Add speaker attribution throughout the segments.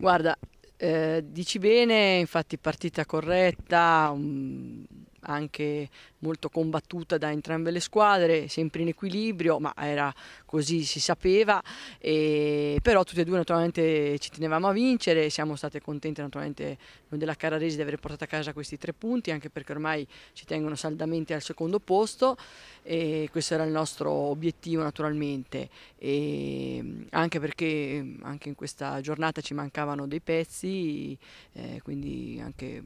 Speaker 1: Guarda, eh, dici bene, infatti partita corretta, um, anche molto combattuta da entrambe le squadre, sempre in equilibrio, ma era così, si sapeva, e, però tutte e due naturalmente ci tenevamo a vincere, siamo state contente naturalmente noi della Cararesi di aver portato a casa questi tre punti, anche perché ormai ci tengono saldamente al secondo posto e questo era il nostro obiettivo naturalmente, e anche perché anche in questa giornata ci mancavano dei pezzi, eh, quindi anche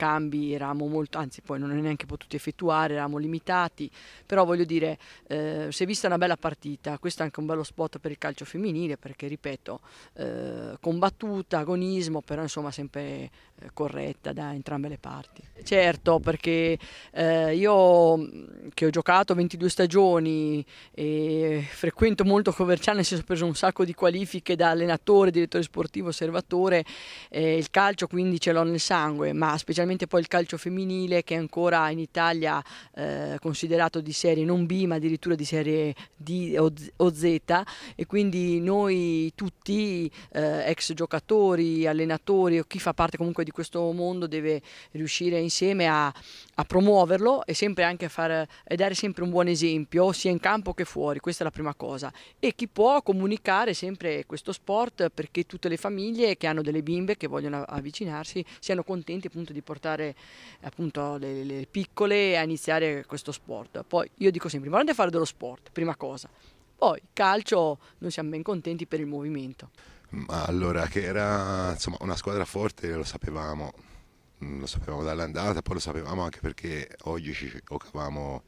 Speaker 1: cambi eravamo molto, anzi poi non ne neanche potuti effettuare, eravamo limitati, però voglio dire, eh, si è vista una bella partita, questo è anche un bello spot per il calcio femminile perché ripeto, eh, combattuta, agonismo, però insomma sempre corretta da entrambe le parti. Certo, perché eh, io mm, che ho giocato 22 stagioni e frequento molto Coverciano, nel senso ho preso un sacco di qualifiche da allenatore, direttore sportivo, osservatore, eh, il calcio quindi ce l'ho nel sangue, ma specialmente poi il calcio femminile che è ancora in Italia eh, considerato di serie non B ma addirittura di serie D o, Z e quindi noi tutti, eh, ex giocatori, allenatori o chi fa parte comunque di di questo mondo deve riuscire insieme a, a promuoverlo e sempre anche a far, e dare sempre un buon esempio sia in campo che fuori, questa è la prima cosa. E chi può comunicare sempre questo sport perché tutte le famiglie che hanno delle bimbe che vogliono avvicinarsi siano contenti appunto di portare appunto le, le piccole a iniziare questo sport. Poi io dico sempre, importante fare dello sport, prima cosa. Poi calcio, noi siamo ben contenti per il movimento
Speaker 2: ma allora che era insomma, una squadra forte lo sapevamo, mm, lo sapevamo dall'andata, poi lo sapevamo anche perché oggi ci occupavamo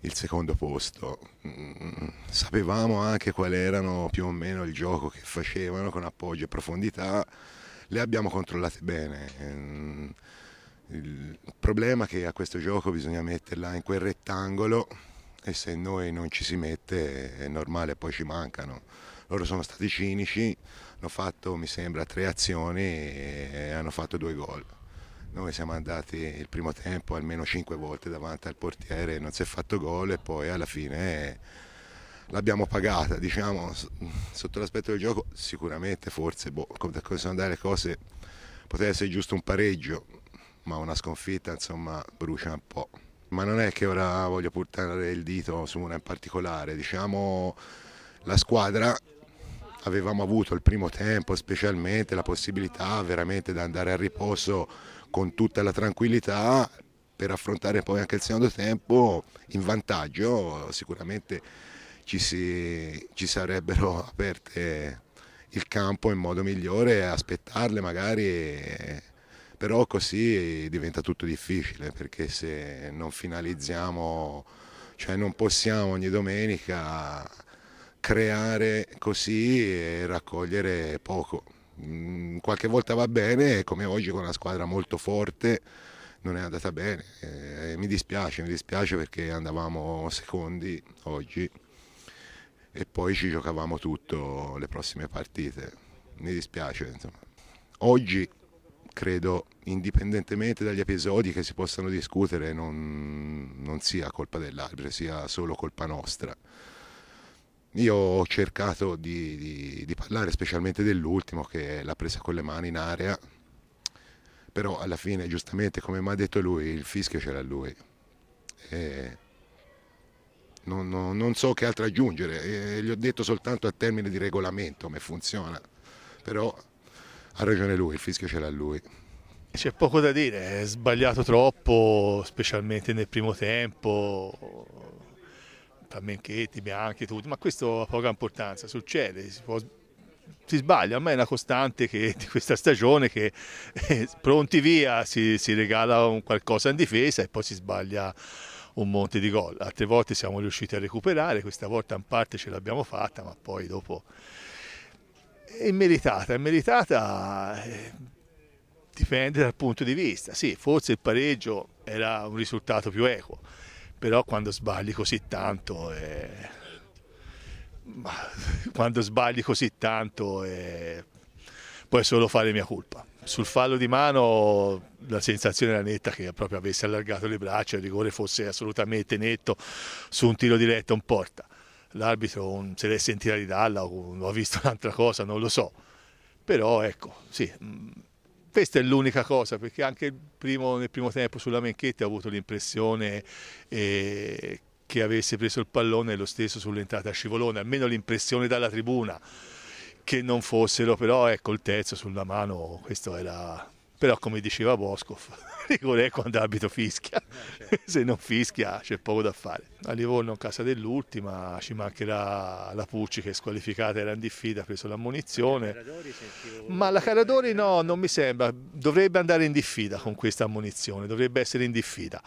Speaker 2: il secondo posto. Mm, sapevamo anche qual erano più o meno il gioco che facevano con appoggio e profondità, le abbiamo controllate bene. Mm, il problema è che a questo gioco bisogna metterla in quel rettangolo e se noi non ci si mette è normale, poi ci mancano. Loro sono stati cinici, hanno fatto mi sembra tre azioni e hanno fatto due gol. Noi siamo andati il primo tempo almeno cinque volte davanti al portiere, non si è fatto gol e poi alla fine l'abbiamo pagata, diciamo, sotto l'aspetto del gioco sicuramente forse, boh, come sono andate le cose, poteva essere giusto un pareggio, ma una sconfitta insomma brucia un po' ma non è che ora voglio puntare il dito su una in particolare, diciamo la squadra avevamo avuto il primo tempo specialmente la possibilità veramente di andare a riposo con tutta la tranquillità per affrontare poi anche il secondo tempo in vantaggio sicuramente ci, si, ci sarebbero aperte il campo in modo migliore e aspettarle magari però così diventa tutto difficile perché se non finalizziamo, cioè non possiamo ogni domenica creare così e raccogliere poco. Mm, qualche volta va bene, come oggi con una squadra molto forte non è andata bene. Eh, mi dispiace, mi dispiace perché andavamo secondi oggi e poi ci giocavamo tutto le prossime partite. Mi dispiace, insomma. Oggi credo indipendentemente dagli episodi che si possano discutere non, non sia colpa dell'albero, sia solo colpa nostra. Io ho cercato di, di, di, parlare specialmente dell'ultimo che è la presa con le mani in area, però alla fine giustamente come mi ha detto lui il fischio c'era lui. Non, non, non, so che altro aggiungere, e gli ho detto soltanto a termine di regolamento come funziona, però ha ragione lui, il fischio ce l'ha lui. C'è poco da
Speaker 3: dire, è sbagliato troppo, specialmente nel primo tempo, tra Menchetti, Bianchi, tutti, ma questo ha poca importanza, succede, si, può, si sbaglia, ma è una costante che, di questa stagione che eh, pronti via si, si regala qualcosa in difesa e poi si sbaglia un monte di gol. Altre volte siamo riusciti a recuperare, questa volta in parte ce l'abbiamo fatta, ma poi dopo è meritata, è meritata, eh, dipende dal punto di vista, sì, forse il pareggio era un risultato più equo, però quando sbagli così tanto... Eh, quando sbagli così tanto è... puoi solo fare mia colpa. Sul fallo di mano la sensazione era netta che proprio avesse allargato le braccia, il rigore fosse assolutamente netto su un tiro diretto in porta l'arbitro se l'è sentita di dalla o ha visto un'altra cosa, non lo so. Però ecco, sì, mm, questa è l'unica cosa perché anche primo, nel primo tempo sulla Menchetti ho avuto l'impressione eh, che avesse preso il pallone lo stesso sull'entrata a scivolone, almeno l'impressione dalla tribuna che non fossero, però ecco il terzo sulla mano, questo era però come diceva Boscov, rigore è quando arbitro fischia, eh, certo. se non fischia c'è poco da fare. A Livorno in casa dell'ultima ci mancherà la Pucci che è squalificata, era in diffida, ha preso l'ammonizione, ma la Caradori no, non mi sembra, dovrebbe andare in diffida con questa ammonizione, dovrebbe essere in diffida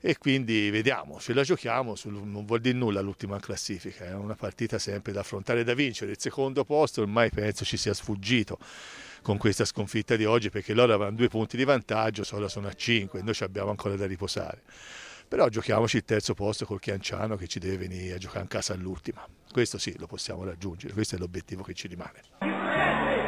Speaker 3: e quindi vediamo, ce la giochiamo, non vuol dire nulla l'ultima classifica, è una partita sempre da affrontare e da vincere, il secondo posto ormai penso ci sia sfuggito con questa sconfitta di oggi perché loro avevano due punti di vantaggio, solo sono a 5, noi abbiamo ancora da riposare. Però giochiamoci il terzo posto col Chianciano che ci deve venire a giocare in casa all'ultima. Questo sì, lo possiamo raggiungere, questo è l'obiettivo che ci rimane.